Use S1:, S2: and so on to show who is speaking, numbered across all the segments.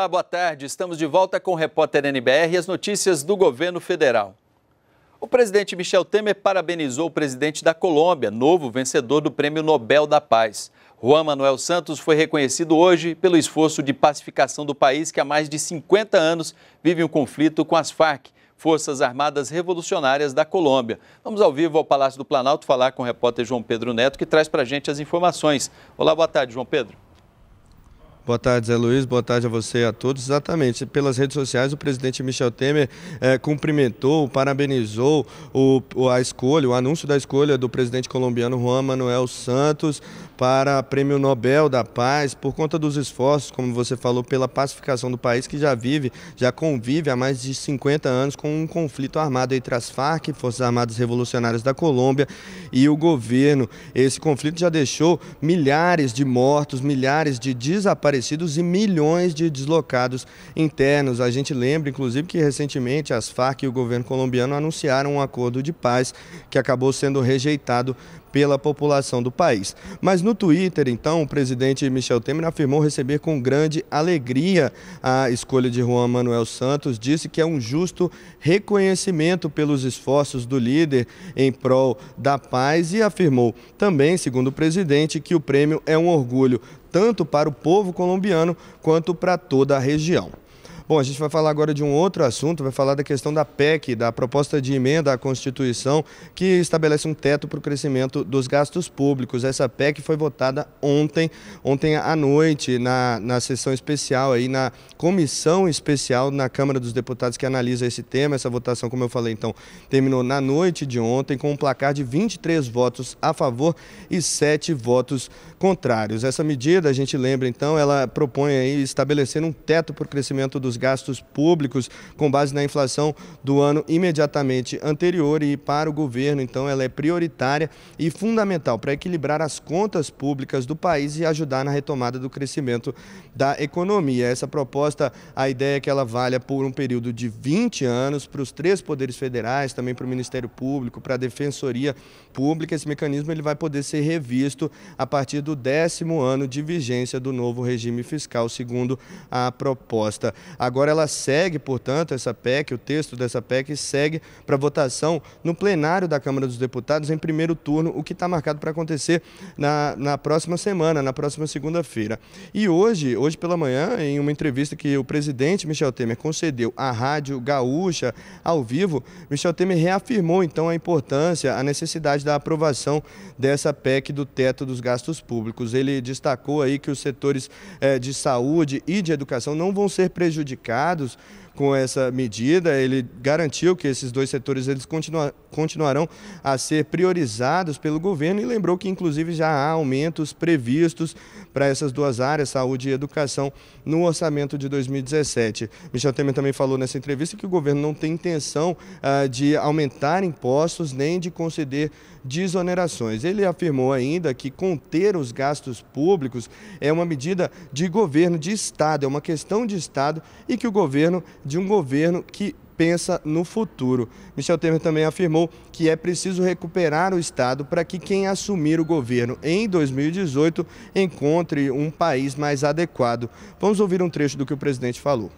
S1: Olá, boa tarde. Estamos de volta com o repórter NBR e as notícias do governo federal. O presidente Michel Temer parabenizou o presidente da Colômbia, novo vencedor do Prêmio Nobel da Paz. Juan Manuel Santos foi reconhecido hoje pelo esforço de pacificação do país que há mais de 50 anos vive um conflito com as Farc, Forças Armadas Revolucionárias da Colômbia. Vamos ao vivo ao Palácio do Planalto falar com o repórter João Pedro Neto, que traz para a gente as informações. Olá, boa tarde, João Pedro.
S2: Boa tarde, Zé Luiz. Boa tarde a você e a todos. Exatamente. Pelas redes sociais, o presidente Michel Temer é, cumprimentou, parabenizou o, a escolha, o anúncio da escolha do presidente colombiano Juan Manuel Santos para Prêmio Nobel da Paz por conta dos esforços, como você falou, pela pacificação do país que já vive, já convive há mais de 50 anos com um conflito armado entre as FARC, Forças Armadas Revolucionárias da Colômbia, e o governo. Esse conflito já deixou milhares de mortos, milhares de desaparecidos e milhões de deslocados internos. A gente lembra, inclusive, que recentemente as FARC e o governo colombiano anunciaram um acordo de paz que acabou sendo rejeitado pela população do país. Mas no no Twitter, então, o presidente Michel Temer afirmou receber com grande alegria a escolha de Juan Manuel Santos, disse que é um justo reconhecimento pelos esforços do líder em prol da paz e afirmou também, segundo o presidente, que o prêmio é um orgulho tanto para o povo colombiano quanto para toda a região. Bom, a gente vai falar agora de um outro assunto, vai falar da questão da PEC, da proposta de emenda à Constituição, que estabelece um teto para o crescimento dos gastos públicos. Essa PEC foi votada ontem, ontem à noite, na, na sessão especial, aí, na comissão especial na Câmara dos Deputados que analisa esse tema. Essa votação, como eu falei, então, terminou na noite de ontem, com um placar de 23 votos a favor e 7 votos contrários. Essa medida, a gente lembra, então, ela propõe aí estabelecer um teto para o crescimento dos gastos públicos com base na inflação do ano imediatamente anterior e para o governo, então, ela é prioritária e fundamental para equilibrar as contas públicas do país e ajudar na retomada do crescimento da economia. Essa proposta, a ideia é que ela valha por um período de 20 anos para os três poderes federais, também para o Ministério Público, para a Defensoria Pública. Esse mecanismo ele vai poder ser revisto a partir do décimo ano de vigência do novo regime fiscal, segundo a proposta. Agora ela segue, portanto, essa PEC, o texto dessa PEC segue para votação no plenário da Câmara dos Deputados em primeiro turno, o que está marcado para acontecer na, na próxima semana, na próxima segunda-feira. E hoje, hoje pela manhã, em uma entrevista que o presidente Michel Temer concedeu à Rádio Gaúcha ao vivo, Michel Temer reafirmou então a importância, a necessidade da aprovação dessa PEC do teto dos gastos públicos. Ele destacou aí que os setores eh, de saúde e de educação não vão ser prejudicados prejudicados com essa medida, ele garantiu que esses dois setores eles continua, continuarão a ser priorizados pelo governo e lembrou que inclusive já há aumentos previstos para essas duas áreas, saúde e educação, no orçamento de 2017. Michel Temer também falou nessa entrevista que o governo não tem intenção ah, de aumentar impostos nem de conceder desonerações. Ele afirmou ainda que conter os gastos públicos é uma medida de governo, de Estado, é uma questão de Estado e que o governo de um governo que pensa no futuro. Michel Temer também afirmou que é preciso recuperar o Estado para que quem assumir o governo em 2018 encontre um país mais adequado. Vamos ouvir um trecho do que o presidente falou.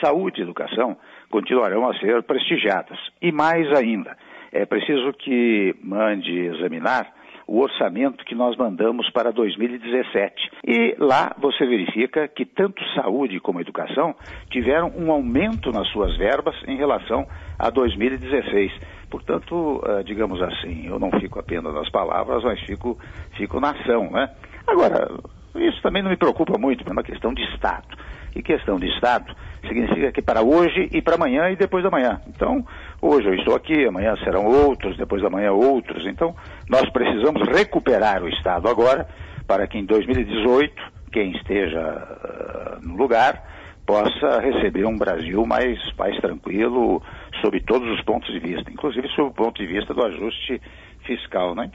S3: Saúde e educação continuarão a ser prestigiadas. E mais ainda, é preciso que mande examinar o orçamento que nós mandamos para 2017. E lá você verifica que tanto saúde como educação tiveram um aumento nas suas verbas em relação a 2016. Portanto, eh, digamos assim, eu não fico apenas nas palavras, mas fico, fico na ação. Né? Agora, isso também não me preocupa muito, é uma questão de Estado. E questão de Estado significa que para hoje e para amanhã e depois da manhã. Então, hoje eu estou aqui, amanhã serão outros, depois da manhã outros. Então, nós precisamos recuperar o Estado agora para que em 2018, quem esteja uh, no lugar, possa receber um Brasil mais, mais tranquilo sob todos os pontos de vista, inclusive sob o ponto de vista do ajuste fiscal. Né?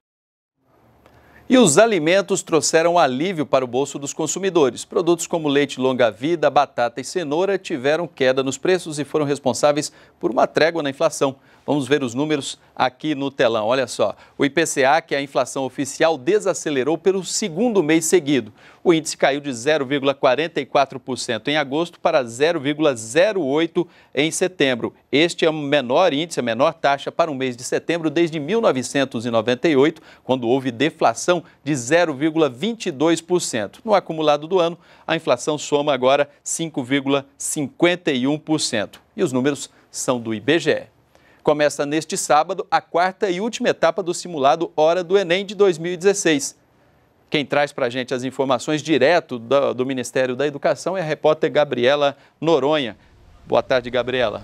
S1: E os alimentos trouxeram alívio para o bolso dos consumidores. Produtos como leite longa-vida, batata e cenoura tiveram queda nos preços e foram responsáveis por uma trégua na inflação. Vamos ver os números aqui no telão. Olha só. O IPCA, que é a inflação oficial, desacelerou pelo segundo mês seguido. O índice caiu de 0,44% em agosto para 0,08% em setembro. Este é o menor índice, a menor taxa para um mês de setembro desde 1998, quando houve deflação de 0,22%. No acumulado do ano, a inflação soma agora 5,51%. E os números são do IBGE. Começa neste sábado a quarta e última etapa do simulado Hora do Enem de 2016. Quem traz para a gente as informações direto do, do Ministério da Educação é a repórter Gabriela Noronha. Boa tarde, Gabriela.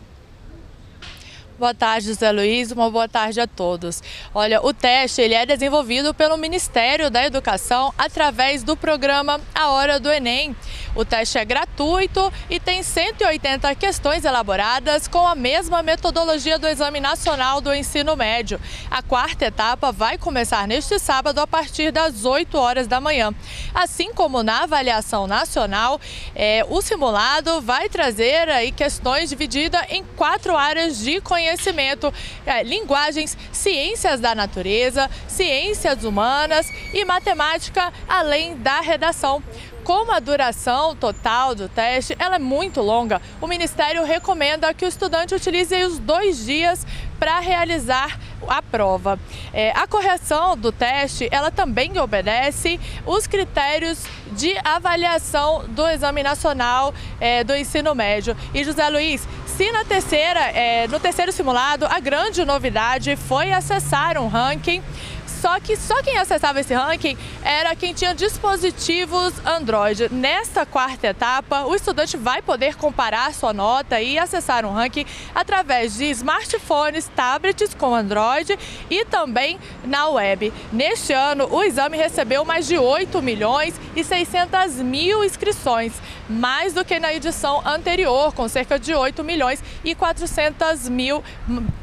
S4: Boa tarde, José Luiz. Uma boa tarde a todos. Olha, o teste ele é desenvolvido pelo Ministério da Educação através do programa A Hora do Enem. O teste é gratuito e tem 180 questões elaboradas com a mesma metodologia do Exame Nacional do Ensino Médio. A quarta etapa vai começar neste sábado a partir das 8 horas da manhã. Assim como na avaliação nacional, é, o simulado vai trazer aí questões divididas em quatro áreas de conhecimento conhecimento, é, linguagens, ciências da natureza, ciências humanas e matemática, além da redação. Como a duração total do teste ela é muito longa, o Ministério recomenda que o estudante utilize os dois dias para realizar a prova. É, a correção do teste, ela também obedece os critérios de avaliação do Exame Nacional é, do Ensino Médio. E José Luiz, se na terceira, é, no terceiro simulado, a grande novidade foi acessar um ranking só que só quem acessava esse ranking era quem tinha dispositivos Android. Nesta quarta etapa, o estudante vai poder comparar sua nota e acessar um ranking através de smartphones, tablets com Android e também na web. Neste ano, o exame recebeu mais de 8 milhões e 600 mil inscrições, mais do que na edição anterior, com cerca de 8 milhões e 400 mil,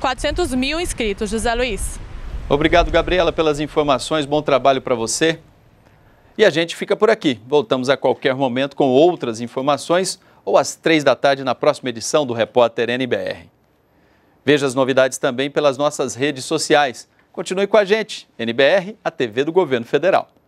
S4: 400 mil inscritos. José Luiz.
S1: Obrigado, Gabriela, pelas informações. Bom trabalho para você. E a gente fica por aqui. Voltamos a qualquer momento com outras informações ou às três da tarde na próxima edição do Repórter NBR. Veja as novidades também pelas nossas redes sociais. Continue com a gente, NBR, a TV do Governo Federal.